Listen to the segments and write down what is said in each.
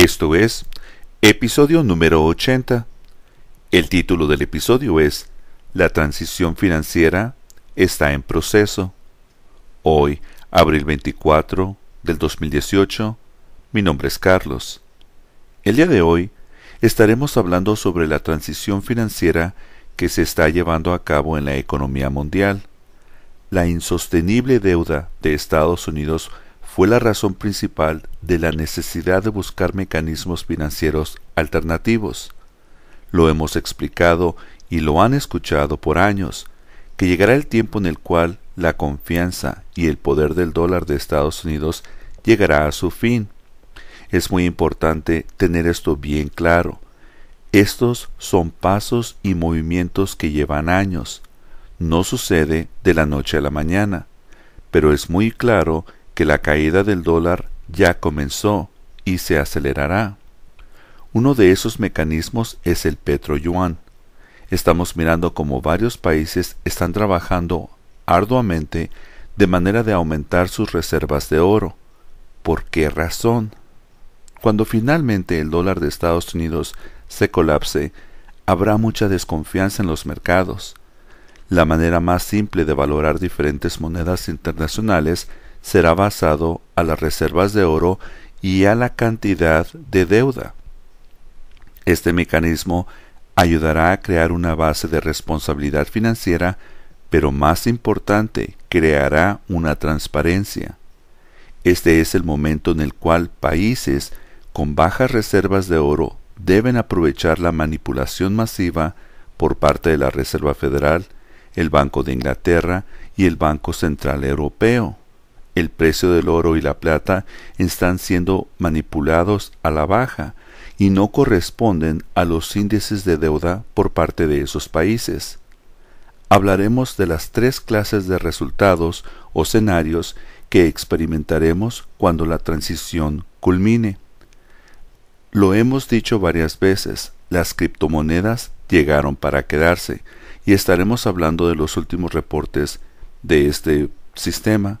Esto es, episodio número 80. El título del episodio es La transición financiera está en proceso. Hoy, abril 24 del 2018, mi nombre es Carlos. El día de hoy estaremos hablando sobre la transición financiera que se está llevando a cabo en la economía mundial. La insostenible deuda de Estados Unidos fue la razón principal de la necesidad de buscar mecanismos financieros alternativos. Lo hemos explicado y lo han escuchado por años, que llegará el tiempo en el cual la confianza y el poder del dólar de Estados Unidos llegará a su fin. Es muy importante tener esto bien claro. Estos son pasos y movimientos que llevan años. No sucede de la noche a la mañana, pero es muy claro que la caída del dólar ya comenzó y se acelerará. Uno de esos mecanismos es el petroyuan. Estamos mirando cómo varios países están trabajando arduamente de manera de aumentar sus reservas de oro. ¿Por qué razón? Cuando finalmente el dólar de Estados Unidos se colapse, habrá mucha desconfianza en los mercados. La manera más simple de valorar diferentes monedas internacionales será basado a las reservas de oro y a la cantidad de deuda. Este mecanismo ayudará a crear una base de responsabilidad financiera, pero más importante, creará una transparencia. Este es el momento en el cual países con bajas reservas de oro deben aprovechar la manipulación masiva por parte de la Reserva Federal, el Banco de Inglaterra y el Banco Central Europeo el precio del oro y la plata están siendo manipulados a la baja y no corresponden a los índices de deuda por parte de esos países. Hablaremos de las tres clases de resultados o escenarios que experimentaremos cuando la transición culmine. Lo hemos dicho varias veces, las criptomonedas llegaron para quedarse y estaremos hablando de los últimos reportes de este sistema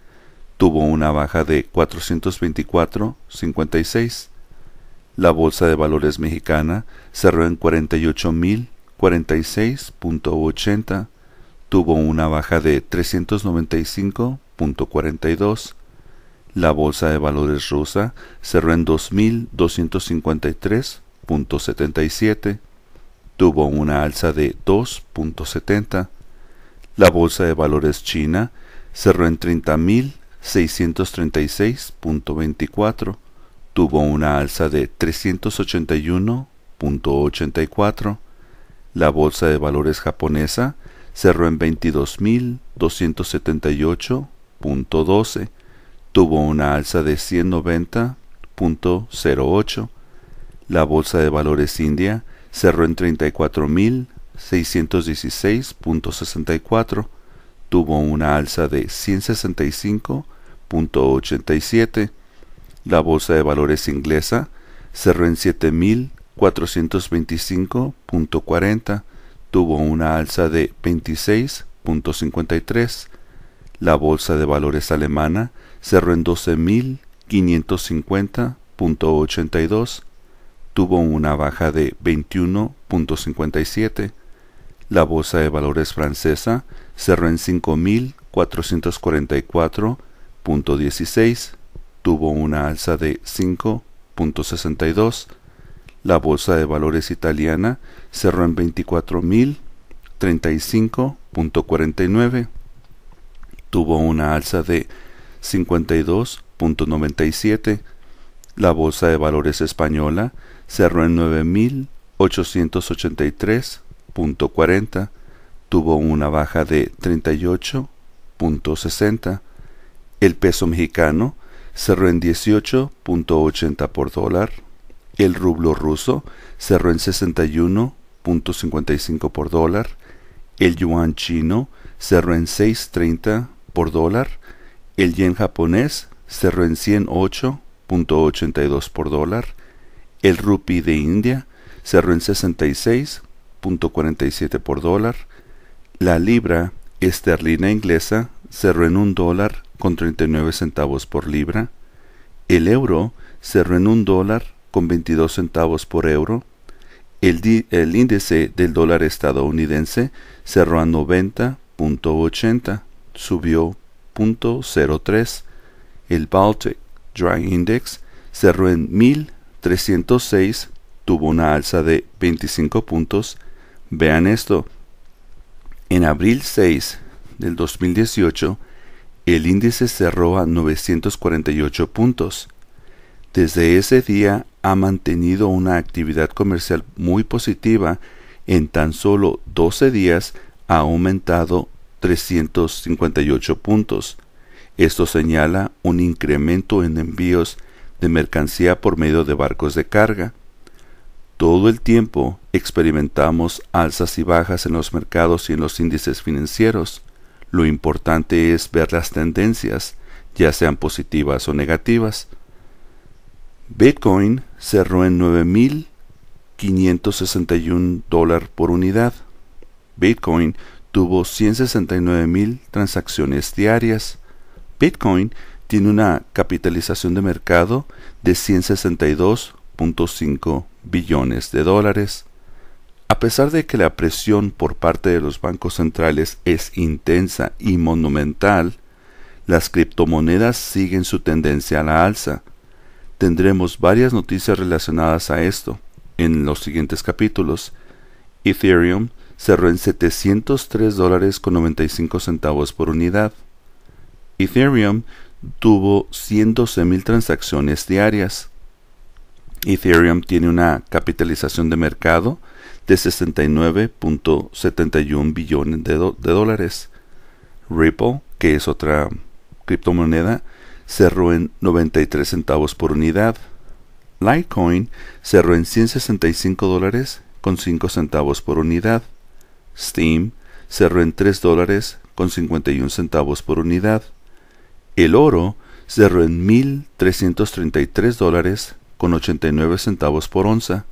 tuvo una baja de 424.56. La Bolsa de Valores mexicana cerró en 48.046.80, tuvo una baja de 395.42. La Bolsa de Valores rusa cerró en 2.253.77, tuvo una alza de 2.70. La Bolsa de Valores china cerró en 30.000 636.24 tuvo una alza de 381.84. La bolsa de valores japonesa cerró en 22.278.12. Tuvo una alza de 190.08. La bolsa de valores india cerró en 34.616.64 tuvo una alza de 165.87. La bolsa de valores inglesa cerró en 7.425.40, tuvo una alza de 26.53. La bolsa de valores alemana cerró en 12.550.82, tuvo una baja de 21.57. La bolsa de valores francesa cerró en 5.444.16, tuvo una alza de 5.62, la bolsa de valores italiana cerró en 24.035.49, tuvo una alza de 52.97, la bolsa de valores española cerró en 9.883.40, tuvo una baja de 38.60. El peso mexicano cerró en 18.80 por dólar. El rublo ruso cerró en 61.55 por dólar. El yuan chino cerró en 6.30 por dólar. El yen japonés cerró en 108.82 por dólar. El rupi de India cerró en 66.47 por dólar. La libra esterlina inglesa cerró en un dólar con 39 centavos por libra, el euro cerró en un dólar con 22 centavos por euro, el, índice del dólar estadounidense cerró a 90.80, subió 0.03, el Baltic Dry Index cerró en 1306, tuvo una alza de 25 puntos. Vean esto, en abril 6 del 2018, el índice cerró a 948 puntos. Desde ese día ha mantenido una actividad comercial muy positiva. En tan solo 12 días ha aumentado 358 puntos. Esto señala un incremento en envíos de mercancía por medio de barcos de carga. Todo el tiempo experimentamos alzas y bajas en los mercados y en los índices financieros. Lo importante es ver las tendencias, ya sean positivas o negativas. Bitcoin cerró en 9.561 dólares por unidad. Bitcoin tuvo 169.000 transacciones diarias. Bitcoin tiene una capitalización de mercado de 162.5 billones de dólares. A pesar de que la presión por parte de los bancos centrales es intensa y monumental, las criptomonedas siguen su tendencia a la alza. Tendremos varias noticias relacionadas a esto en los siguientes capítulos. Ethereum cerró en 703 dólares con 95 centavos por unidad. Ethereum tuvo mil transacciones diarias. Ethereum tiene una capitalización de mercado de 69.71 billones de, dólares. Ripple, que es otra criptomoneda, cerró en 93 centavos por unidad. Litecoin cerró en 165 dólares con 5 centavos por unidad. Steam cerró en 3 dólares con 51 centavos por unidad. El oro cerró en 1.333 dólares con 89 centavos por onza,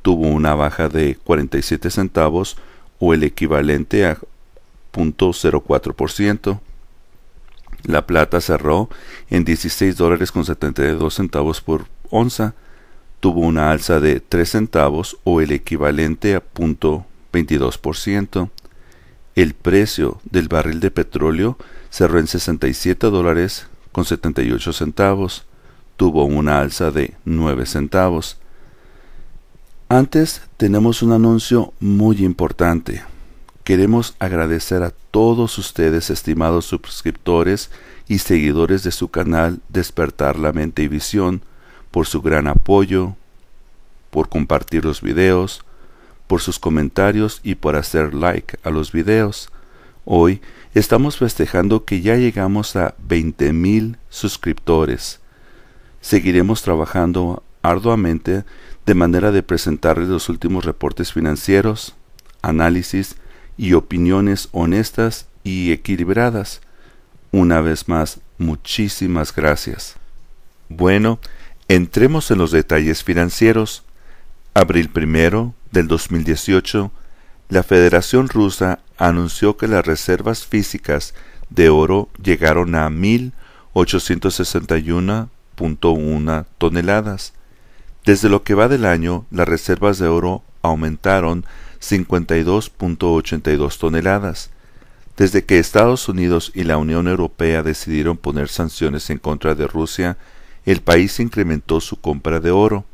tuvo una baja de 47 centavos o el equivalente a 0.04%. La plata cerró en 16 dólares con 72 centavos por onza, tuvo una alza de 3 centavos o el equivalente a 0.22%. El precio del barril de petróleo cerró en 67 dólares con 78 centavos tuvo una alza de 9 centavos. Antes tenemos un anuncio muy importante. Queremos agradecer a todos ustedes, estimados suscriptores y seguidores de su canal Despertar la Mente y Visión, por su gran apoyo, por compartir los videos, por sus comentarios y por hacer like a los videos. Hoy estamos festejando que ya llegamos a mil suscriptores seguiremos trabajando arduamente de manera de presentarles los últimos reportes financieros, análisis y opiniones honestas y equilibradas. Una vez más, muchísimas gracias. Bueno, entremos en los detalles financieros. Abril primero del 2018, la Federación Rusa anunció que las reservas físicas de oro llegaron a 1.861 1.1 toneladas. Desde lo que va del año, las reservas de oro aumentaron 52.82 toneladas. Desde que Estados Unidos y la Unión Europea decidieron poner sanciones en contra de Rusia, el país incrementó su compra de oro.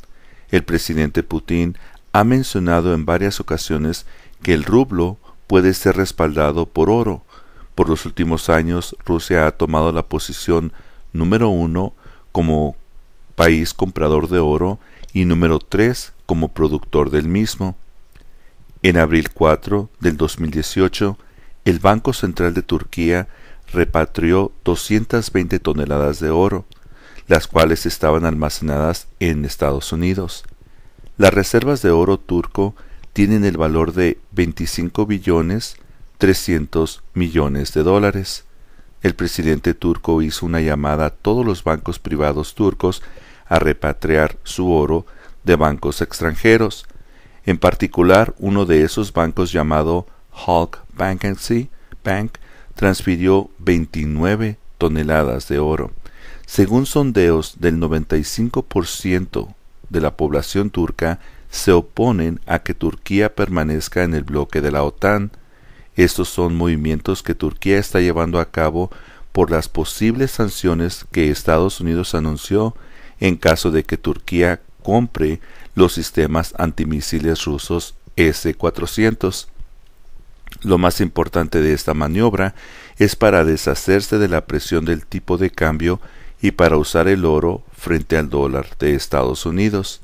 El presidente Putin ha mencionado en varias ocasiones que el rublo puede ser respaldado por oro. Por los últimos años, Rusia ha tomado la posición número uno como país comprador de oro y número 3 como productor del mismo. En abril 4 del 2018, el Banco Central de Turquía repatrió 220 toneladas de oro, las cuales estaban almacenadas en Estados Unidos. Las reservas de oro turco tienen el valor de 25 billones 300 millones de dólares el presidente turco hizo una llamada a todos los bancos privados turcos a repatriar su oro de bancos extranjeros, en particular uno de esos bancos llamado Hulk Bankency Bank transfirió 29 toneladas de oro. Según sondeos del 95% de la población turca se oponen a que Turquía permanezca en el bloque de la OTAN, estos son movimientos que Turquía está llevando a cabo por las posibles sanciones que Estados Unidos anunció en caso de que Turquía compre los sistemas antimisiles rusos S-400. Lo más importante de esta maniobra es para deshacerse de la presión del tipo de cambio y para usar el oro frente al dólar de Estados Unidos.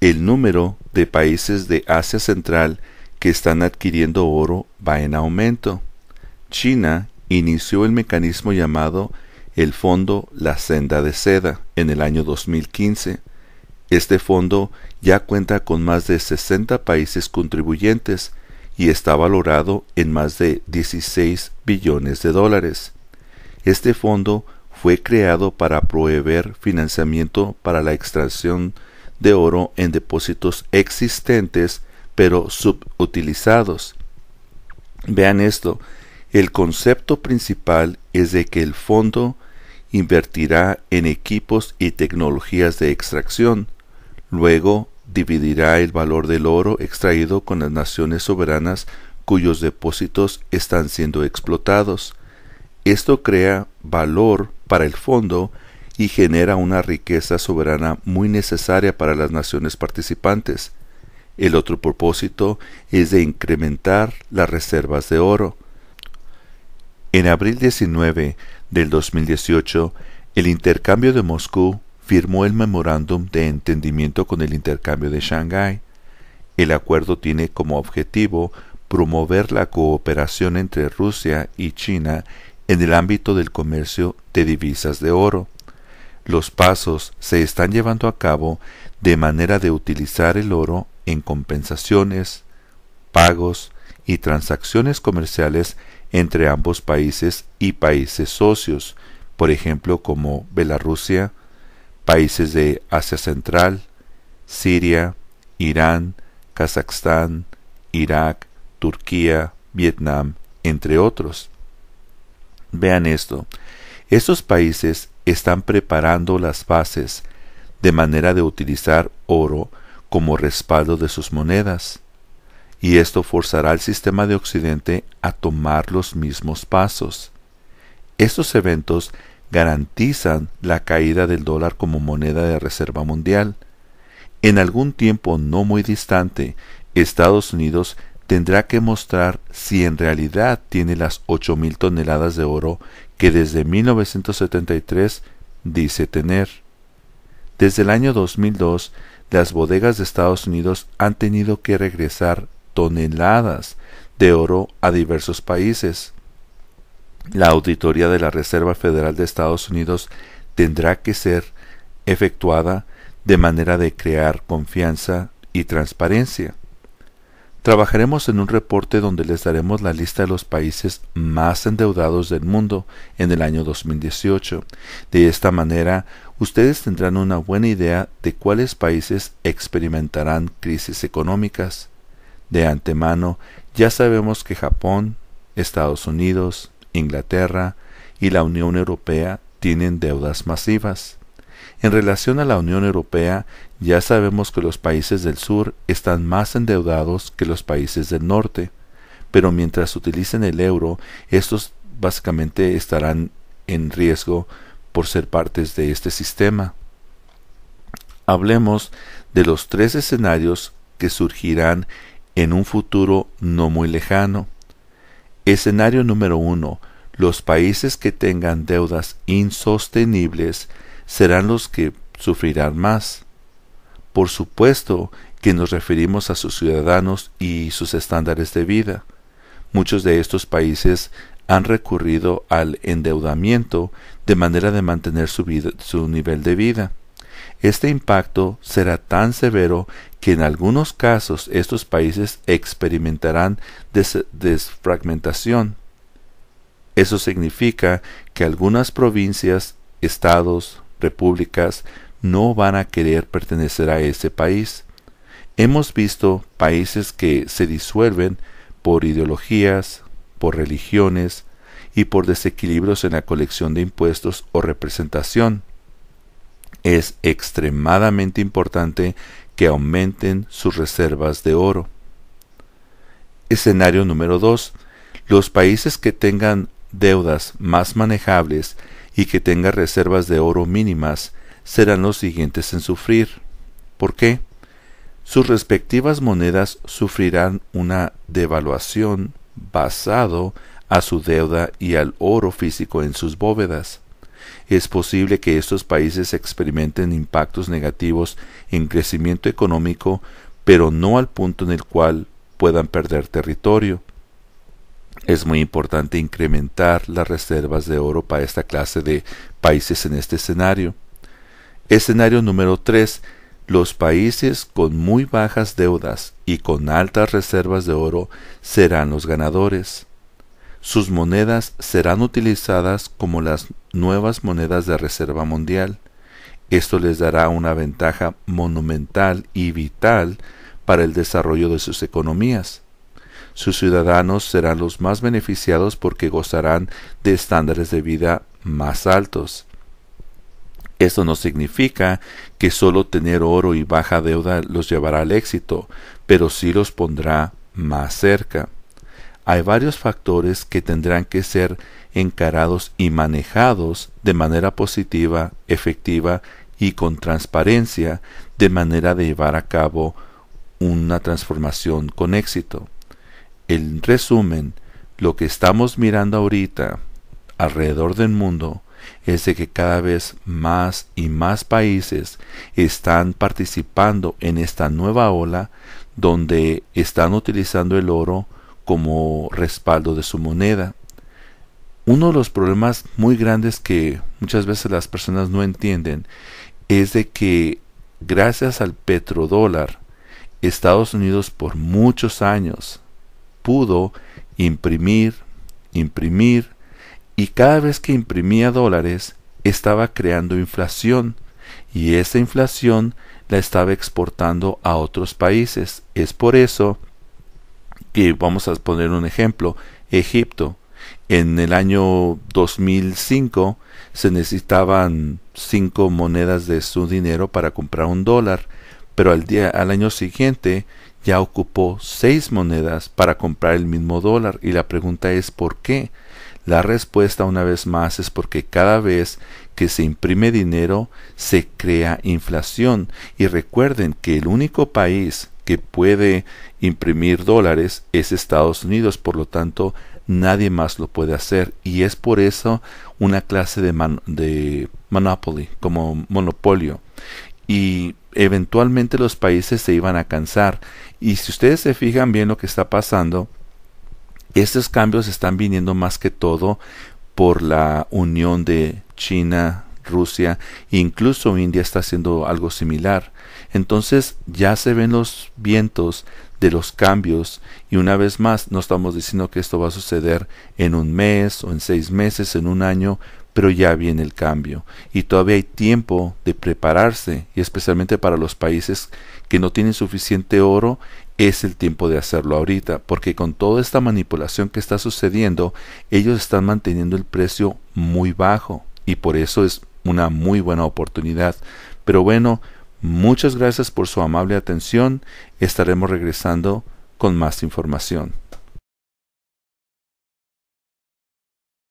El número de países de Asia Central que están adquiriendo oro va en aumento. China inició el mecanismo llamado el fondo La Senda de Seda en el año 2015. Este fondo ya cuenta con más de 60 países contribuyentes y está valorado en más de 16 billones de dólares. Este fondo fue creado para proveer financiamiento para la extracción de oro en depósitos existentes pero subutilizados Vean esto, el concepto principal es de que el fondo invertirá en equipos y tecnologías de extracción, luego dividirá el valor del oro extraído con las naciones soberanas cuyos depósitos están siendo explotados. Esto crea valor para el fondo y genera una riqueza soberana muy necesaria para las naciones participantes. El otro propósito es de incrementar las reservas de oro. En abril 19 del 2018, el intercambio de Moscú firmó el memorándum de entendimiento con el intercambio de Shanghái. El acuerdo tiene como objetivo promover la cooperación entre Rusia y China en el ámbito del comercio de divisas de oro. Los pasos se están llevando a cabo de manera de utilizar el oro en compensaciones, pagos y transacciones comerciales entre ambos países y países socios, por ejemplo como Bielorrusia, países de Asia Central, Siria, Irán, Kazajstán, Irak, Turquía, Vietnam, entre otros. Vean esto, estos países están preparando las bases de manera de utilizar oro como respaldo de sus monedas, y esto forzará al sistema de Occidente a tomar los mismos pasos. Estos eventos garantizan la caída del dólar como moneda de reserva mundial. En algún tiempo no muy distante, Estados Unidos tendrá que mostrar si en realidad tiene las 8.000 toneladas de oro que desde 1973 dice tener. Desde el año 2002 las bodegas de Estados Unidos han tenido que regresar toneladas de oro a diversos países. La auditoría de la Reserva Federal de Estados Unidos tendrá que ser efectuada de manera de crear confianza y transparencia. Trabajaremos en un reporte donde les daremos la lista de los países más endeudados del mundo en el año 2018. De esta manera, ustedes tendrán una buena idea de cuáles países experimentarán crisis económicas. De antemano, ya sabemos que Japón, Estados Unidos, Inglaterra y la Unión Europea tienen deudas masivas. En relación a la Unión Europea, ya sabemos que los países del sur están más endeudados que los países del norte, pero mientras utilicen el euro, estos básicamente estarán en riesgo por ser partes de este sistema. Hablemos de los tres escenarios que surgirán en un futuro no muy lejano. Escenario número uno. Los países que tengan deudas insostenibles serán los que sufrirán más. Por supuesto que nos referimos a sus ciudadanos y sus estándares de vida. Muchos de estos países han recurrido al endeudamiento de manera de mantener su, nivel de vida. Este impacto será tan severo que en algunos casos estos países experimentarán desfragmentación. Eso significa que algunas provincias, estados, repúblicas no van a querer pertenecer a ese país. Hemos visto países que se disuelven por ideologías, por religiones y por desequilibrios en la colección de impuestos o representación. Es extremadamente importante que aumenten sus reservas de oro. Escenario número 2. Los países que tengan deudas más manejables y que tenga reservas de oro mínimas serán los siguientes en sufrir. ¿Por qué? Sus respectivas monedas sufrirán una devaluación basado a su deuda y al oro físico en sus bóvedas. Es posible que estos países experimenten impactos negativos en crecimiento económico, pero no al punto en el cual puedan perder territorio, es muy importante incrementar las reservas de oro para esta clase de países en este escenario. Escenario número 3. Los países con muy bajas deudas y con altas reservas de oro serán los ganadores. Sus monedas serán utilizadas como las nuevas monedas de reserva mundial. Esto les dará una ventaja monumental y vital para el desarrollo de sus economías. Sus ciudadanos serán los más beneficiados porque gozarán de estándares de vida más altos. Esto no significa que solo tener oro y baja deuda los llevará al éxito, pero sí los pondrá más cerca. Hay varios factores que tendrán que ser encarados y manejados de manera positiva, efectiva y con transparencia, de manera de llevar a cabo una transformación con éxito. En resumen, lo que estamos mirando ahorita alrededor del mundo es de que cada vez más y más países están participando en esta nueva ola donde están utilizando el oro como respaldo de su moneda. Uno de los problemas muy grandes que muchas veces las personas no entienden es de que gracias al petrodólar Estados Unidos por muchos años pudo imprimir, imprimir, y cada vez que imprimía dólares estaba creando inflación, y esa inflación la estaba exportando a otros países. Es por eso que vamos a poner un ejemplo, Egipto. En el año 2005 se necesitaban cinco monedas de su dinero para comprar un dólar, pero al, día, al año siguiente ya ocupó seis monedas para comprar el mismo dólar y la pregunta es ¿por qué? La respuesta una vez más es porque cada vez que se imprime dinero se crea inflación y recuerden que el único país que puede imprimir dólares es Estados Unidos, por lo tanto nadie más lo puede hacer y es por eso una clase de, de monopoly, como monopolio. Y eventualmente los países se iban a cansar. Y si ustedes se fijan bien lo que está pasando, estos cambios están viniendo más que todo por la unión de China, Rusia, incluso India está haciendo algo similar. Entonces ya se ven los vientos de los cambios y una vez más no estamos diciendo que esto va a suceder en un mes o en seis meses, en un año, pero ya viene el cambio y todavía hay tiempo de prepararse y especialmente para los países que no tienen suficiente oro es el tiempo de hacerlo ahorita porque con toda esta manipulación que está sucediendo ellos están manteniendo el precio muy bajo y por eso es una muy buena oportunidad. Pero bueno, muchas gracias por su amable atención. Estaremos regresando con más información.